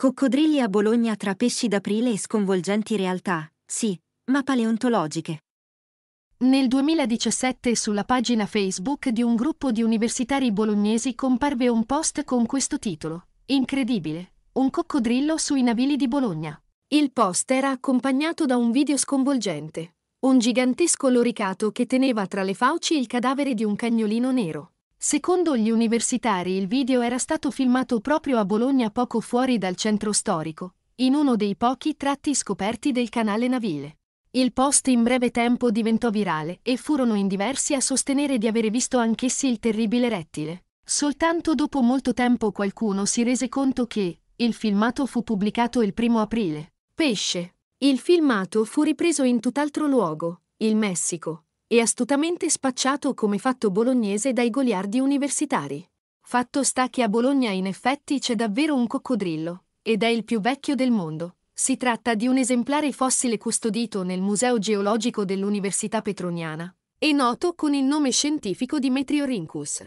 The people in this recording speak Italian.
Coccodrilli a Bologna tra pesci d'aprile e sconvolgenti realtà, sì, ma paleontologiche. Nel 2017 sulla pagina Facebook di un gruppo di universitari bolognesi comparve un post con questo titolo. Incredibile. Un coccodrillo sui navili di Bologna. Il post era accompagnato da un video sconvolgente. Un gigantesco loricato che teneva tra le fauci il cadavere di un cagnolino nero. Secondo gli universitari il video era stato filmato proprio a Bologna poco fuori dal centro storico, in uno dei pochi tratti scoperti del canale navile. Il post in breve tempo diventò virale e furono in diversi a sostenere di avere visto anch'essi il terribile rettile. Soltanto dopo molto tempo qualcuno si rese conto che il filmato fu pubblicato il primo aprile. Pesce. Il filmato fu ripreso in tutt'altro luogo, il Messico, e astutamente spacciato come fatto bolognese dai goliardi universitari. Fatto sta che a Bologna in effetti c'è davvero un coccodrillo, ed è il più vecchio del mondo. Si tratta di un esemplare fossile custodito nel Museo geologico dell'Università Petroniana, e noto con il nome scientifico di Metriorhynchus.